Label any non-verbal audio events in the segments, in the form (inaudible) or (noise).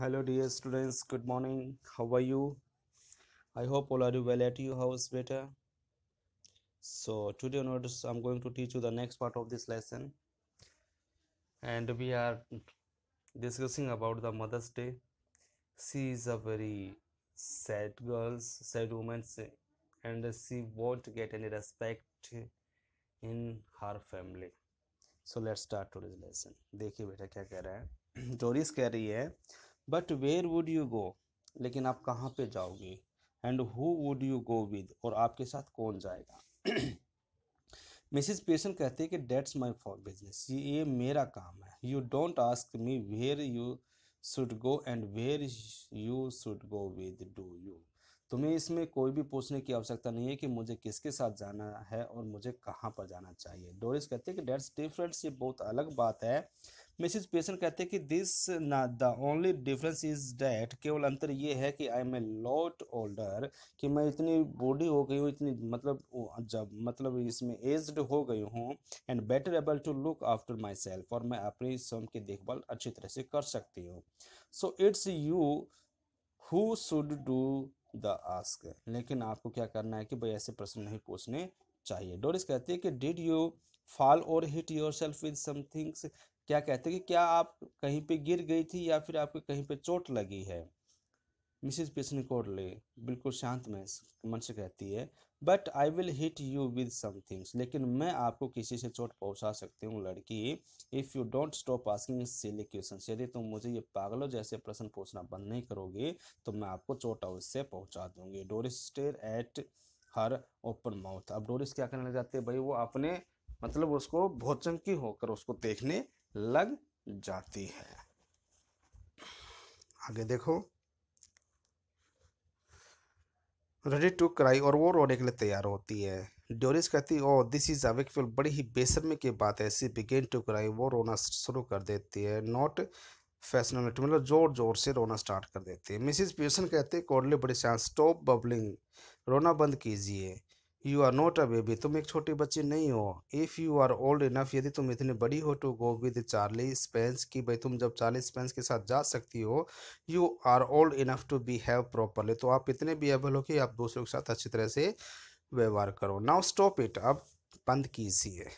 hello dear students good morning how are you I hope all are you well at you house better so today note I am going to teach you the next part of this lesson and we are discussing about the Mother's Day she is a very sad girls sad womens and she want get any respect in her family so let's start to this lesson देखिए बेटा क्या कह रहा है डोरीज (clears throat) कह रही है but where would you go लेकिन आप कहाँ पे जाओगे and who would you go with और आपके साथ कौन जाएगा (clears throat) मिसिज पेशन कहते हैं कि डेट्स माई फॉर बिजनेस ये मेरा काम है you don't ask me where you should go and where you should go with do you तुम्हें इसमें कोई भी पूछने की आवश्यकता नहीं है कि मुझे किसके साथ जाना है और मुझे कहाँ पर जाना चाहिए डोरिस कहते हैं कि डेट्स डिफरेंट ये बहुत अलग बात है मिसिज पेसन कहते हैं कि दिस ना the only difference is that केवल अंतर ये है कि I am a lot older कि मैं इतनी बूढ़ी हो गई हूँ इतनी मतलब जब मतलब इसमें एज्ड हो गई हूँ and better able to look after myself और मैं अपनी स्वयं की देखभाल अच्छी तरह से कर सकती हूँ so it's you who should do the ask लेकिन आपको क्या करना है कि भाई ऐसे प्रश्न नहीं पूछने चाहिए डोरिस कहती है कि डिड यू फॉल और hit yourself with somethings क्या कहते हैं कि क्या आप कहीं पे गिर गई थी या फिर आपके कहीं पे चोट लगी है मिसिज पिसनिकोडले बिल्कुल शांत में मन से कहती है but I will hit you with some things लेकिन मैं आपको किसी से चोट पहुंचा सकती हूँ लड़की if you don't stop asking silly question यदि तुम मुझे ये पागलों जैसे प्रश्न पूछना बंद नहीं करोगे तो मैं आपको चोट अवश्य पहुँचा दूंगी Doris stare at her open mouth अब डोरिस क्या करने लग जाती है भाई वो अपने मतलब उसको भोचंकी होकर उसको देखने लग जाती है आगे देखो रेडी टू क्राई और वो रोने के लिए तैयार होती है डोरिस कहती ओ दिस इज अवेकफुल बड़ी ही बेसरमी की बात है सी बिगेन टू क्राई वो रोना शुरू कर देती है नॉट फैशनेबल मतलब जोर जोर से रोना स्टार्ट कर देती है मिसिज पियर्सन कहते कोडले बड़ी शांत स्टॉप बबलिंग रोना बंद कीजिए you are not a baby तुम एक छोटी बच्ची नहीं हो if you are old enough यदि तुम इतनी बड़ी हो to go with Charlie Spence की भाई तुम जब चार्ली स्पेंस के साथ जा सकती हो you are old enough to behave properly तो आप इतने बिहेबल हो कि आप दूसरों के साथ अच्छी तरह से व्यवहार करो नाउ स्टॉप इट अब बंद कीजिए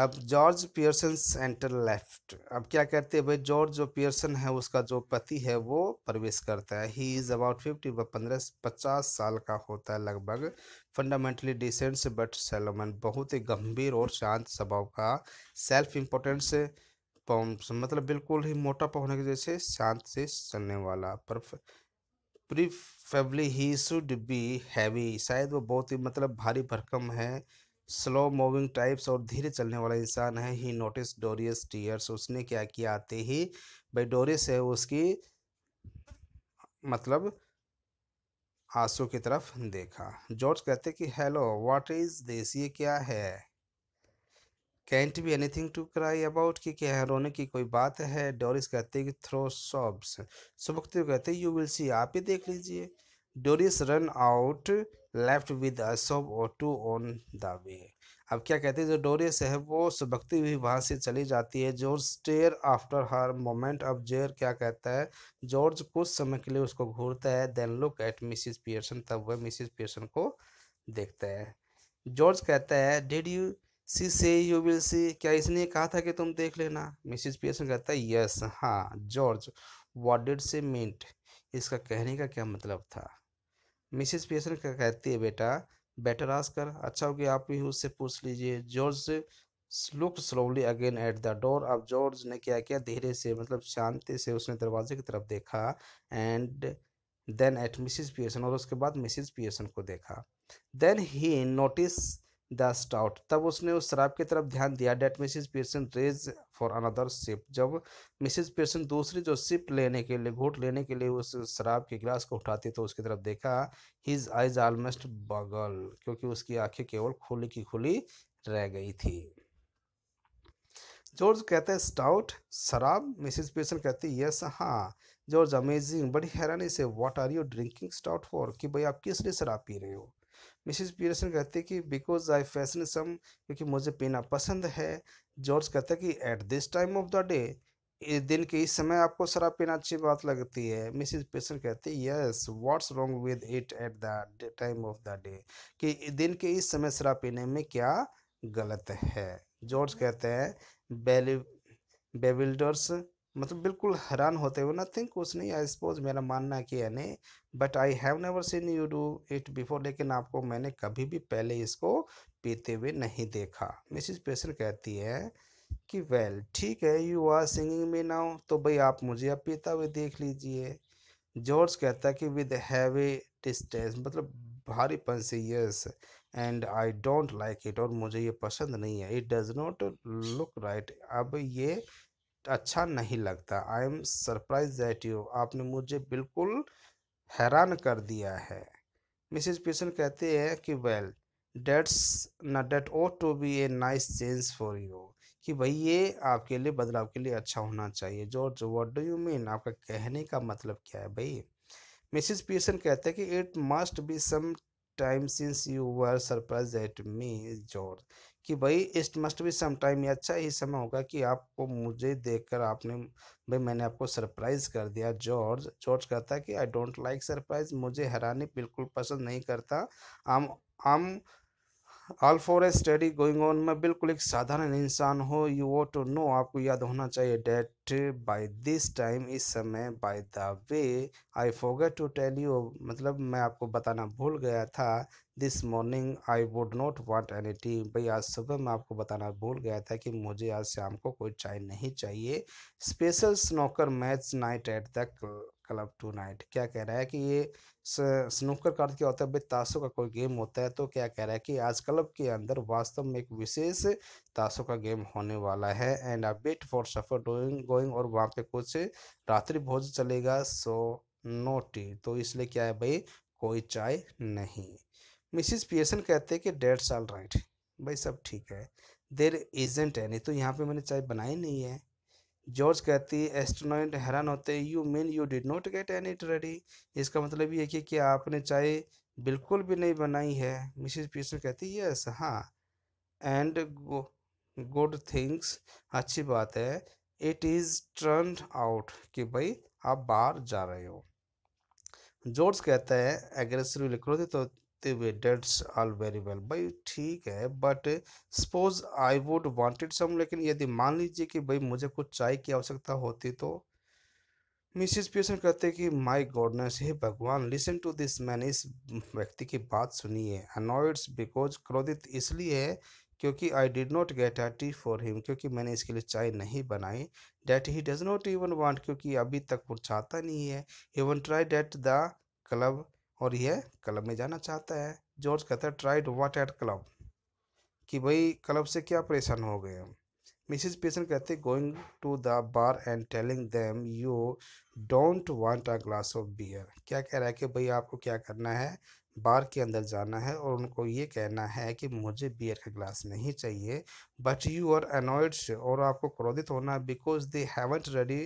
अब जॉर्ज पियर्सन सेंटर लेफ्ट अब क्या कहते हैं भाई जॉर्ज जो पियर्सन है उसका जो पति है वो प्रवेश करता है ही इज़ अबाउट फिफ्टी पंद्रह पचास साल का होता है लगभग फंडामेंटली डिसेंट बट सेलोमन बहुत ही गंभीर और शांत स्वभाव का सेल्फ इम्पोर्टेंस मतलब बिल्कुल ही मोटा होने के जैसे शांत से चलने वाला परफ preferably he should be heavy शायद वो बहुत ही मतलब भारी भरकम है स्लो मूविंग टाइप्स और धीरे चलने वाला इंसान है ही नोटिस डोरियस टीयर्स उसने क्या किया आते ही भाई डोरिस है उसकी मतलब आंसू की तरफ देखा जॉर्ज कहते कि हेलो व्हाट इज दिस ये क्या है कैंट भी एनीथिंग टू क्राई अबाउट कि क्या है रोने की कोई बात है डोरिस कहते कि थ्रो सॉब्स सुबक्ति कहते यू विल सी आप ही देख लीजिए Doris run out left with a और टू ऑन द वे अब क्या कहते हैं जो डोरियस है वो सुबकती हुई वहाँ से चली जाती है George stare after her moment अब जेयर क्या कहता है जॉर्ज कुछ समय के लिए उसको घूरता है then look at Mrs Pearson तब वह मिसिज पियर्सन को देखता है जॉर्ज कहता है डिड यू सी से यू विल सी क्या इसने कहा था कि तुम देख लेना मिसिस पियर्सन कहता है यस हाँ जॉर्ज वॉट डिड से मिंट इसका कहने का क्या मतलब था मिसेस पियर्सन कहती है बेटा बेटर आस्कर अच्छा हो गया आप भी उससे पूछ लीजिए George look slowly again at the door अब जॉर्ज ने क्या किया धीरे से मतलब शांति से उसने दरवाजे की तरफ देखा and then at Mrs Pearson और उसके बाद मिसिज पियर्सन को देखा then he notice the stout तब उसने उस शराब की तरफ ध्यान दिया that Mrs Pearson raise for another sip जब मिसिज पियर्सन दूसरी जो सिप लेने के लिए घूट लेने के लिए उस शराब के गिलास को उठाती तो उसकी तरफ देखा हिज आइज ऑलमोस्ट बगल क्योंकि उसकी आंखें केवल खुली की खुली रह गई थी जॉर्ज कहते हैं स्टाउट शराब मिसिज पियर्सन कहती यस हाँ जॉर्ज अमेजिंग बड़ी हैरानी से what are you drinking stout for कि भाई आप किस लिए शराब पी रहे हो मिसिज पीटरसन कहती कि बिकॉज आई फैशन सम क्योंकि मुझे पीना पसंद है जॉर्ज कहता कि at this time of the day इस दिन के इस समय आपको शराब पीना अच्छी बात लगती है मिसिज पेसन कहती है yes what's wrong with it at the time of the day कि दिन के इस समय शराब पीने में क्या गलत है जॉर्ज कहते हैं बेली बेबिल्डर्स मतलब बिल्कुल हैरान होते हुए थिंक कुछ नहीं आई सपोज मेरा मानना कि यानी but I have never seen you do it before लेकिन आपको मैंने कभी भी पहले इसको पीते हुए नहीं देखा मिसिज पेसर कहती है कि वेल well, ठीक है you are singing me now तो भाई आप मुझे अब पीता हुए देख लीजिए जॉर्ज कहता है कि विद हैवी डिस्टेंस मतलब भारीपन से yes and I don't like it और मुझे ये पसंद नहीं है it does not look right अब ये अच्छा नहीं लगता I am surprise that you आपने मुझे बिल्कुल हैरान कर दिया है मिसिज पीसन कहते हैं कि वेल डेट्स न that ought to be a nice change for you कि भाई ये आपके लिए बदलाव के लिए अच्छा होना चाहिए George what do you mean आपका कहने का मतलब क्या है भाई मिसिस पीसन कहते हैं कि it must be some time since you were surprise at me George कि भाई इट मस्ट भी सम टाइम अच्छा ही समय होगा कि आपको मुझे देखकर आपने भाई मैंने आपको सरप्राइज़ कर दिया जॉर्ज जॉर्ज कहता है कि आई डोंट लाइक सरप्राइज़ मुझे हैरानी बिल्कुल पसंद नहीं करता um um all for a study going on में बिल्कुल एक साधारण इंसान हो यू वो टू नो आपको याद होना चाहिए डेट बाय दिस टाइम इस समय by the way I forget to tell you मतलब मैं आपको बताना भूल गया था this morning I would not want any tea भाई आज सुबह मैं आपको बताना भूल गया था कि मुझे आज शाम को कोई चाय नहीं चाहिए special snooker match night at the club tonight क्या कह रहा है कि ये स्नूकर कार्ड क्या होता है भाई ताशों का कोई गेम होता है तो क्या कह रहा है कि आज क्लब के अंदर वास्तव में एक विशेष ताशों का गेम होने वाला है and a bit for supper doing going और वहाँ पे कुछ रात्रि भोज चलेगा सो नो टी तो इसलिए क्या है भाई कोई चाय नहीं मिसिस पियर्सन कहते हैं कि डेढ़ साल राइट भाई सब ठीक है देर इजेंट एनी तो यहाँ पे मैंने चाय बनाई नहीं है जॉर्ज कहती है एस्ट्रोनॉइट हैरान होते you mean you did not get it ready इसका मतलब ये कि कि आपने चाय बिल्कुल भी नहीं बनाई है मिसिज पीसन कहती यस हाँ एंड गुड थिंग्स अच्छी बात है इट इज़ टर्न आउट कि भाई आप बाहर जा रहे हो जॉर्ज कहता है एग्रेसिव लिख रहे थे तो देखते हुए डेट्स ऑल वेरी वेल भाई ठीक है but suppose I would wanted some लेकिन यदि मान लीजिए कि भाई मुझे कुछ चाय की आवश्यकता होती तो मिसिस पियर्सन कहते कि माय गॉडनेस हे भगवान लिसन टू दिस मैन इस व्यक्ति की बात सुनिए अनॉयड्स बिकॉज क्रोधित इसलिए है क्योंकि I did not get a tea for him क्योंकि मैंने इसके लिए चाय नहीं बनाई that he does not even want क्योंकि अभी तक वो चाहता नहीं है even try that the club और यह क्लब में जाना चाहता है जॉर्ज कहता है ट्राइड वाट एट क्लब कि भाई क्लब से क्या परेशान हो गए मिसिज पेसन कहते going to the bar and telling them you don't want a glass of beer क्या कह रहा है कि भाई आपको क्या करना है बार के अंदर जाना है और उनको ये कहना है कि मुझे बियर का ग्लास नहीं चाहिए बट यू आर अनॉयड और आपको क्रोधित होना because they haven't ready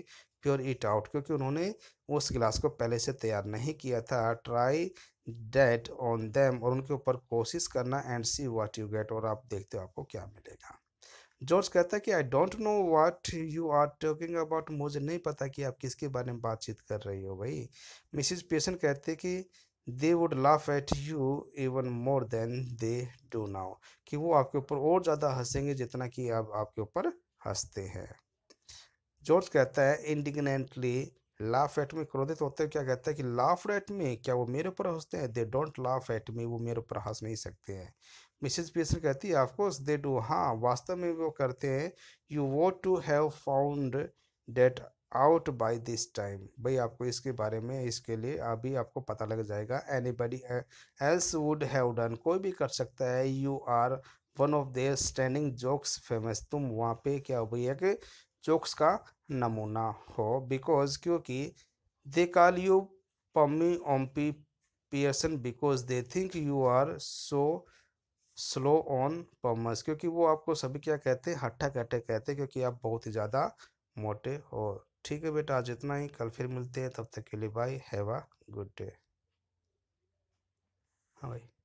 pure it out क्योंकि उन्होंने उस गिलास को पहले से तैयार नहीं किया था ट्राई डेट ऑन देम और उनके ऊपर कोशिश करना and see what you get और आप देखते हो आपको क्या मिलेगा जॉर्ज कहता है कि I don't know what you are talking about मुझे नहीं पता कि आप किसके बारे में बातचीत कर रही हो भाई मिसिज पेसन कहते हैं कि they would laugh at you even more than they do now कि वो आपके ऊपर और ज़्यादा हंसेंगे जितना कि आप आपके ऊपर हंसते हैं जॉर्ज कहता है इंडिग्नेंटली लाफ एट मी क्रोधित होते हुए क्या कहता है कि लाफ एट मी क्या वो मेरे ऊपर हंसते हैं they don't laugh at me वो मेरे ऊपर हंस नहीं सकते हैं मिसेज पीसर कहती है ऑफकोर्स दे डू हाँ वास्तव में वो करते हैं you ought to have found that out by this time भाई आपको इसके बारे में इसके लिए अभी आपको पता लग जाएगा anybody else would have done कोई भी कर सकता है you are one of their standing jokes famous तुम वहाँ पे क्या हो भैया कि जोक्स का नमूना हो बिकॉज क्योंकि they call you Pammy Ompy Pearson because they think you are so slow on पम्मस क्योंकि वो आपको सभी क्या कहते हैं हट्ठा कट्ठे कहते हैं क्योंकि आप बहुत ही ज़्यादा मोटे हो ठीक है बेटा आज इतना ही कल फिर मिलते हैं तब तक के लिए bye have a good day हाँ भाई